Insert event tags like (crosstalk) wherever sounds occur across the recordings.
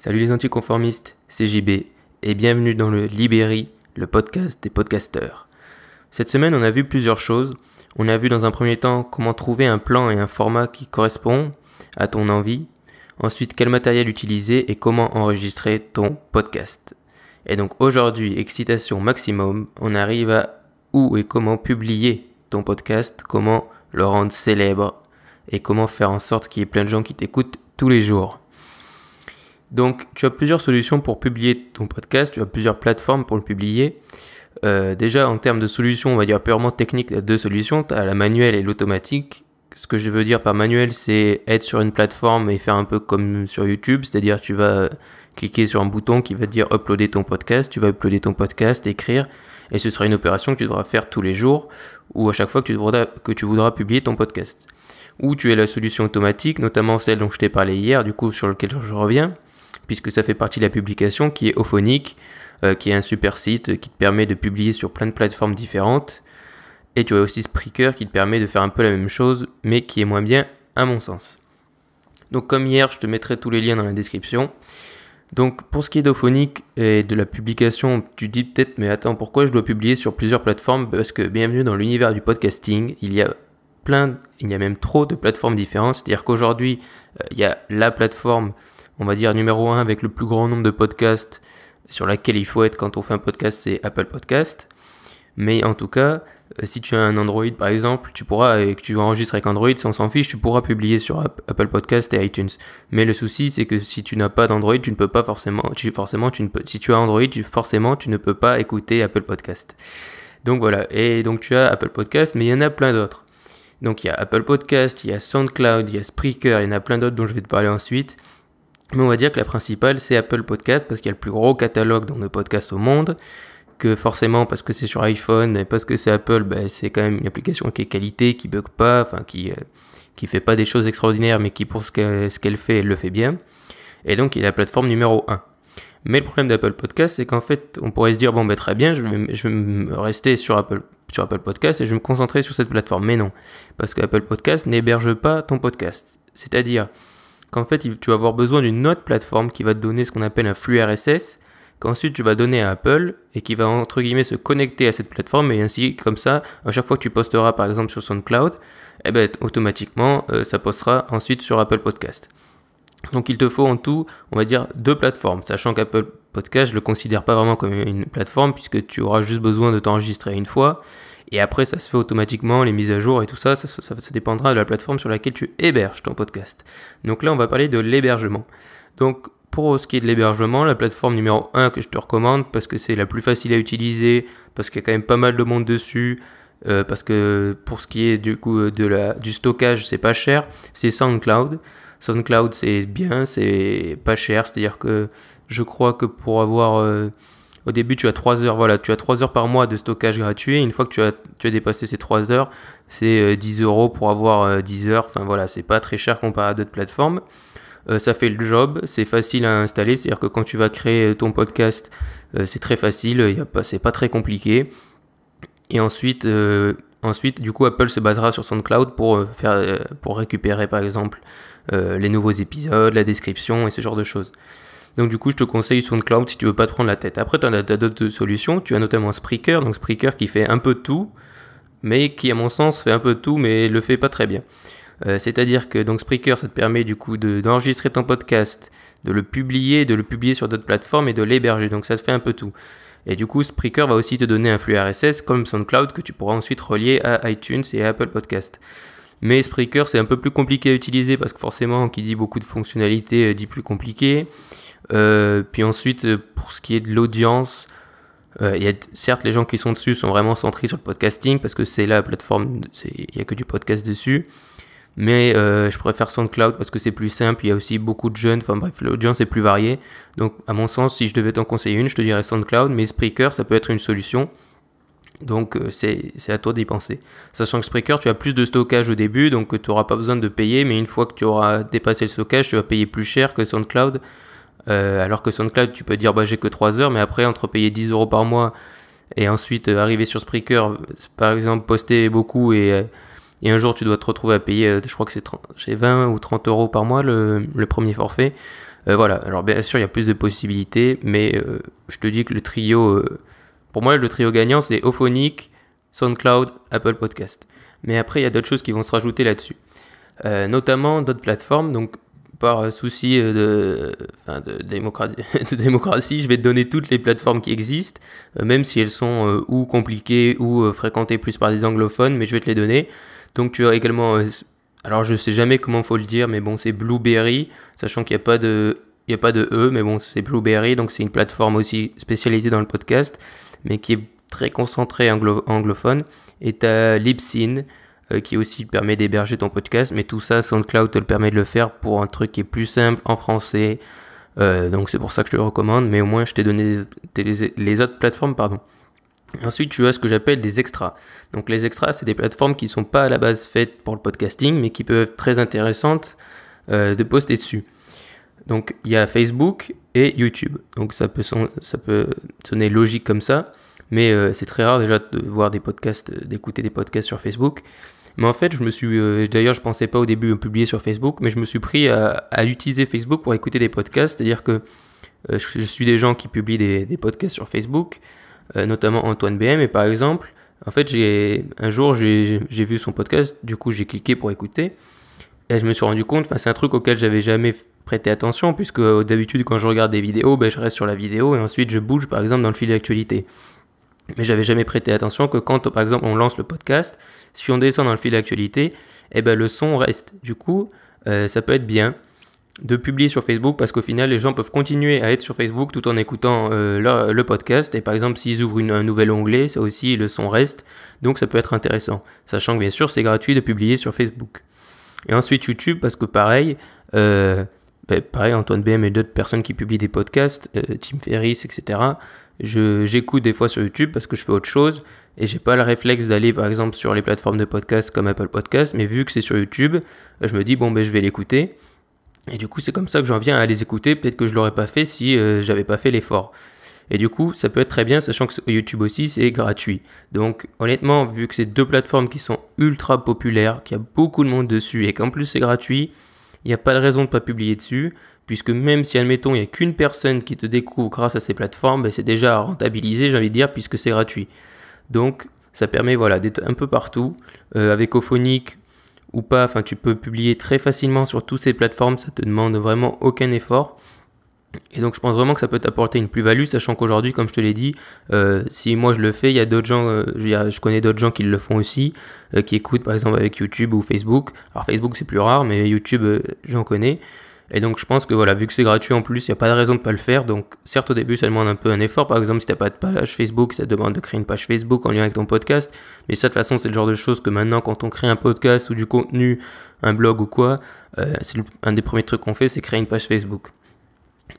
Salut les anticonformistes, c'est JB et bienvenue dans le Libéry, le podcast des podcasteurs. Cette semaine, on a vu plusieurs choses. On a vu dans un premier temps comment trouver un plan et un format qui correspond à ton envie. Ensuite, quel matériel utiliser et comment enregistrer ton podcast. Et donc aujourd'hui, excitation maximum, on arrive à où et comment publier ton podcast, comment le rendre célèbre et comment faire en sorte qu'il y ait plein de gens qui t'écoutent tous les jours. Donc, tu as plusieurs solutions pour publier ton podcast, tu as plusieurs plateformes pour le publier. Euh, déjà, en termes de solutions, on va dire purement technique, tu as deux solutions, tu as la manuelle et l'automatique. Ce que je veux dire par manuel, c'est être sur une plateforme et faire un peu comme sur YouTube, c'est-à-dire tu vas cliquer sur un bouton qui va dire uploader ton podcast, tu vas uploader ton podcast, écrire, et ce sera une opération que tu devras faire tous les jours ou à chaque fois que tu voudras, que tu voudras publier ton podcast. Ou tu as la solution automatique, notamment celle dont je t'ai parlé hier, du coup sur laquelle je reviens puisque ça fait partie de la publication qui est Ophonic, euh, qui est un super site qui te permet de publier sur plein de plateformes différentes. Et tu as aussi Spreaker qui te permet de faire un peu la même chose, mais qui est moins bien à mon sens. Donc comme hier, je te mettrai tous les liens dans la description. Donc pour ce qui est d'Ophonic et de la publication, tu dis peut-être mais attends pourquoi je dois publier sur plusieurs plateformes Parce que bienvenue dans l'univers du podcasting, il y a plein, il y a même trop de plateformes différentes. C'est-à-dire qu'aujourd'hui, euh, il y a la plateforme on va dire, numéro un avec le plus grand nombre de podcasts sur laquelle il faut être quand on fait un podcast, c'est Apple Podcast. Mais en tout cas, euh, si tu as un Android par exemple, tu pourras, et que tu enregistres avec Android, si on s'en fiche, tu pourras publier sur Apple Podcast et iTunes. Mais le souci, c'est que si tu n'as pas d'Android, tu ne peux pas forcément, tu, forcément, si tu as Android, forcément, tu ne peux pas écouter Apple Podcast. Donc voilà. Et donc tu as Apple Podcast, mais il y en a plein d'autres. Donc il y a Apple Podcast, il y a SoundCloud, il y a Spreaker, il y en a plein d'autres dont je vais te parler ensuite. Mais on va dire que la principale, c'est Apple Podcast, parce qu'il y a le plus gros catalogue dans podcasts au monde, que forcément, parce que c'est sur iPhone parce que c'est Apple, ben, c'est quand même une application qui est qualité, qui bug pas, enfin, qui, euh, qui fait pas des choses extraordinaires, mais qui, pour ce qu'elle fait, elle le fait bien. Et donc, il est la plateforme numéro 1. Mais le problème d'Apple Podcast, c'est qu'en fait, on pourrait se dire, bon, bah, très bien, je vais, je me rester sur Apple, sur Apple Podcast et je vais me concentrer sur cette plateforme. Mais non, parce qu'Apple Podcast n'héberge pas ton podcast. C'est-à-dire, qu'en fait tu vas avoir besoin d'une autre plateforme qui va te donner ce qu'on appelle un flux RSS, qu'ensuite tu vas donner à Apple et qui va entre guillemets se connecter à cette plateforme et ainsi comme ça, à chaque fois que tu posteras par exemple sur SoundCloud, eh ben, automatiquement euh, ça postera ensuite sur Apple Podcast. Donc il te faut en tout, on va dire, deux plateformes, sachant qu'Apple Podcast, je ne le considère pas vraiment comme une plateforme puisque tu auras juste besoin de t'enregistrer une fois et après, ça se fait automatiquement, les mises à jour et tout ça, ça, dépendra de la plateforme sur laquelle tu héberges ton podcast. Donc là, on va parler de l'hébergement. Donc pour ce qui est de l'hébergement, la plateforme numéro 1 que je te recommande, parce que c'est la plus facile à utiliser, parce qu'il y a quand même pas mal de monde dessus, euh, parce que pour ce qui est du coup euh, de la, du stockage, c'est pas cher, c'est SoundCloud. SoundCloud, c'est bien, c'est pas cher, c'est-à-dire que je crois que pour avoir... Euh, au début, tu as 3 heures, voilà, tu as 3 heures par mois de stockage gratuit. une fois que tu as, dépassé ces 3 heures, c'est 10 euh, euros pour avoir 10 euh, heures. Enfin voilà, c'est pas très cher comparé à d'autres plateformes. Euh, ça fait le job, c'est facile à installer, c'est-à-dire que quand tu vas créer ton podcast, c'est très facile, pas, c'est pas très compliqué. Et ensuite, ensuite, du coup, Apple se basera sur SoundCloud pour, faire, pour récupérer par exemple les nouveaux épisodes, la description et ce genre de choses. Donc du coup, je te conseille SoundCloud si tu veux pas te prendre la tête. Après, tu as, d'autres solutions. Tu as notamment Spreaker, donc Spreaker qui fait un peu tout, mais qui à mon sens fait un peu tout, mais le fait pas très bien. Euh, c'est-à-dire que donc Spreaker, ça te permet du coup d'enregistrer ton podcast, de le publier, de le publier sur d'autres plateformes et de l'héberger. Donc ça se fait un peu tout. Et du coup, Spreaker va aussi te donner un flux RSS comme SoundCloud que tu pourras ensuite relier à iTunes et Apple Podcast. Mais Spreaker, c'est un peu plus compliqué à utiliser parce que forcément, qui dit beaucoup de fonctionnalités euh, dit plus compliqué. Euh, puis ensuite, euh, pour ce qui est de l'audience, euh, certes, les gens qui sont dessus sont vraiment centrés sur le podcasting parce que c'est la plateforme, il n'y a que du podcast dessus. Mais je préfère SoundCloud parce que c'est plus simple, il y a aussi beaucoup de jeunes, enfin bref, l'audience est plus variée. Donc, à mon sens, si je devais t'en conseiller une, je te dirais SoundCloud, mais Spreaker, ça peut être une solution. Donc, c'est à toi d'y penser. Sachant que Spreaker, tu as plus de stockage au début, donc tu n'auras pas besoin de payer, mais une fois que tu auras dépassé le stockage, tu vas payer plus cher que SoundCloud. Euh, alors que SoundCloud, tu peux dire bah, j'ai que 3 heures, mais après, entre payer 10 euros par mois et ensuite euh, arriver sur Spreaker, par exemple, poster beaucoup euh, et, un jour tu dois te retrouver à payer, je crois que c'est 20 ou 30 euros par mois le, premier forfait. voilà, alors bien sûr, il y a plus de possibilités, mais je te dis que le trio, pour moi, le trio gagnant, c'est Ophonic, SoundCloud, Apple Podcast. Mais après, il y a d'autres choses qui vont se rajouter là-dessus. notamment d'autres plateformes, donc par euh, souci euh, (laughs) de, démocratie, je vais te donner toutes les plateformes qui existent, euh, même si elles sont ou compliquées ou fréquentées plus par des anglophones, mais je vais te les donner. Donc tu as également, alors je sais jamais comment faut le dire, mais bon c'est Blueberry, sachant qu'il n'y a pas de il a pas de E, mais bon, c'est Blueberry, donc c'est une plateforme aussi spécialisée dans le podcast, mais qui est très concentrée anglophone. Et tu as Libsyn, euh, qui aussi permet d'héberger ton podcast. Mais tout ça, SoundCloud te le permet de le faire pour un truc qui est plus simple en français. Euh, donc c'est pour ça que je te le recommande. Mais au moins, je t'ai donné les, autres plateformes, pardon. Ensuite, tu as ce que j'appelle des extras. Donc les extras, c'est des plateformes qui ne sont pas à la base faites pour le podcasting, mais qui peuvent être très intéressantes euh, de poster dessus. Donc il y a Facebook et YouTube. Donc ça peut, sonner logique comme ça mais c'est très rare déjà de voir des podcasts, d'écouter des podcasts sur Facebook. Mais en fait, je me suis. Euh, d'ailleurs, je pensais pas au début publier sur Facebook, mais je me suis pris à, utiliser Facebook pour écouter des podcasts. C'est-à-dire que euh, je, suis des gens qui publient des, podcasts sur Facebook, euh, notamment Antoine BM. Et par exemple, en fait, j'ai un jour, j'ai vu son podcast. Du coup, j'ai cliqué pour écouter. Et je me suis rendu compte, c'est un truc auquel j'avais jamais prêté attention, puisque d'habitude, quand je regarde des vidéos, ben, je reste sur la vidéo et ensuite je bouge, par exemple, dans le fil d'actualité. Mais j'avais jamais prêté attention que quand, par exemple, on lance le podcast, si on descend dans le fil d'actualité, eh ben, le son reste. Du coup, euh, ça peut être bien de publier sur Facebook parce qu'au final, les gens peuvent continuer à être sur Facebook tout en écoutant euh, le, podcast. Et par exemple, s'ils ouvrent un nouvel onglet, ça aussi, le son reste. Donc, ça peut être intéressant. Sachant que, bien sûr, c'est gratuit de publier sur Facebook. Et ensuite, YouTube, parce que pareil, euh, ben, pareil, Antoine BM et d'autres personnes qui publient des podcasts, Tim Ferriss, etc., j'écoute des fois sur YouTube parce que je fais autre chose et j'ai pas le réflexe d'aller par exemple sur les plateformes de podcast comme Apple Podcast, mais vu que c'est sur YouTube, je me dis bon ben je vais l'écouter. Et du coup, c'est comme ça que j'en viens à les écouter. Peut-être que je l'aurais pas fait si euh, j'avais pas fait l'effort. Et du coup, ça peut être très bien, sachant que YouTube aussi, c'est gratuit. Donc, honnêtement, vu que c'est deux plateformes qui sont ultra populaires, qu'il y a beaucoup de monde dessus et qu'en plus c'est gratuit, il n'y a pas de raison de pas publier dessus puisque même si, admettons, il n'y a qu'une personne qui te découvre grâce à ces plateformes, ben c'est déjà rentabilisé, j'ai envie de dire, puisque c'est gratuit. Donc, ça permet voilà, d'être un peu partout. Euh, avec Ophonique ou pas, enfin, tu peux publier très facilement sur toutes ces plateformes, ça te demande vraiment aucun effort. Et donc, je pense vraiment que ça peut t'apporter une plus-value, sachant qu'aujourd'hui, comme je te l'ai dit, euh, si moi je le fais, il y a d'autres gens, euh, je connais d'autres gens qui le font aussi, qui écoutent par exemple avec YouTube ou Facebook. Alors, Facebook, c'est plus rare, mais YouTube, j'en connais. Et donc je pense que voilà, vu que c'est gratuit en plus, il n'y a pas de raison de ne pas le faire. Donc certes au début ça demande un peu un effort, par exemple si t'as pas de page Facebook, ça te demande de créer une page Facebook en lien avec ton podcast. Mais ça de toute façon c'est le genre de choses que maintenant quand on crée un podcast ou du contenu, un blog ou quoi, euh, c'est un des premiers trucs qu'on fait, c'est créer une page Facebook.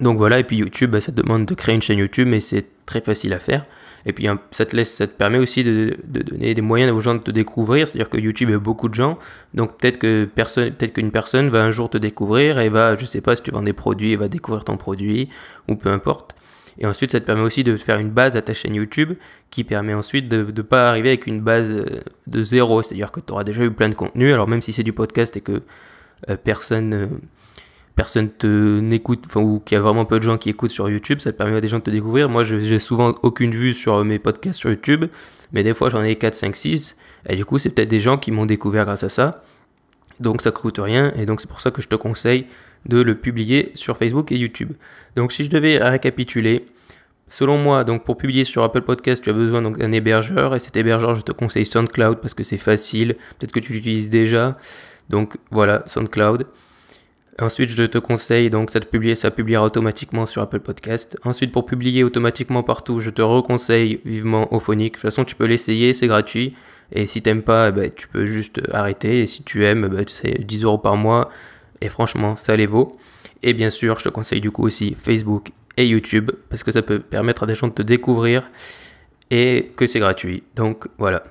Donc voilà, et puis YouTube, bah, ça te demande de créer une chaîne YouTube, mais c'est très facile à faire. Et puis ça te, laisse, ça te permet aussi de, donner des moyens aux gens de te découvrir, c'est-à-dire que YouTube a beaucoup de gens, donc peut-être que personne, peut-être qu'une personne va un jour te découvrir et va, je sais pas, si tu vends des produits, va découvrir ton produit ou peu importe. Et ensuite, ça te permet aussi de faire une base à ta chaîne YouTube qui permet ensuite de ne pas arriver avec une base euh, de zéro. C'est-à-dire que tu auras déjà eu plein de contenu. Alors, même si c'est du podcast et que euh, personne euh, personne te n'écoute, ou qu'il y a vraiment peu de gens qui écoutent sur YouTube, ça permet à des gens de te découvrir. Moi, j'ai souvent aucune vue sur mes podcasts sur YouTube, mais des fois, j'en ai 4, 5, 6, et du coup, c'est peut-être des gens qui m'ont découvert grâce à ça. Donc, ça ne coûte rien, et donc, c'est pour ça que je te conseille de le publier sur Facebook et YouTube. Donc, si je devais récapituler, Selon moi, donc pour publier sur Apple Podcast, tu as besoin d'un hébergeur et cet hébergeur, je te conseille SoundCloud parce que c'est facile. Peut-être que tu l'utilises déjà. Donc voilà, SoundCloud. Ensuite, je te conseille donc ça te publier, ça publiera automatiquement sur Apple Podcast. Ensuite, pour publier automatiquement partout, je te reconseille vivement Ophonic. De toute façon, tu peux l'essayer, c'est gratuit. Et si t'aimes pas, bah, tu peux juste arrêter. Et si tu aimes, bah, c'est 10 euros par mois. Et franchement, ça les vaut. Et bien sûr, je te conseille du coup aussi Facebook et YouTube parce que ça peut permettre à des gens de te découvrir et que c'est gratuit. Donc voilà.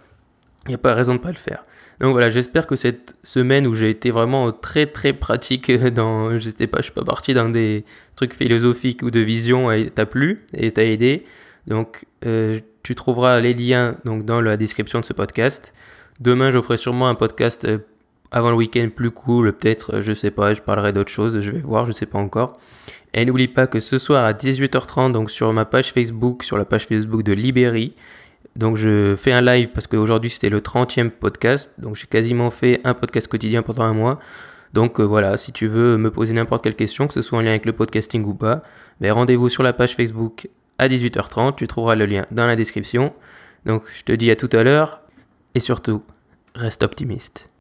Il n'y a pas raison de ne pas le faire. Donc voilà, j'espère que cette semaine où j'ai été vraiment très très pratique euh, dans, je sais pas, je suis pas parti dans des trucs philosophiques ou de vision, t'a plu et t'a aidé. Donc euh, tu trouveras les liens donc dans la description de ce podcast. Demain, je ferai sûrement un podcast euh, avant le week-end plus cool, peut-être, je sais pas, je parlerai d'autres choses, je vais voir, je sais pas encore. Et n'oublie pas que ce soir à 18h30, donc sur ma page Facebook, sur la page Facebook de Libéry, donc je fais un live parce qu'aujourd'hui c'était le 30e podcast. Donc j'ai quasiment fait un podcast quotidien pendant un mois. Donc euh, voilà, si tu veux me poser n'importe quelle question, que ce soit en lien avec le podcasting ou pas, ben, rendez-vous sur la page Facebook à 18h30. Tu trouveras le lien dans la description. Donc je te dis à tout à l'heure et surtout, reste optimiste.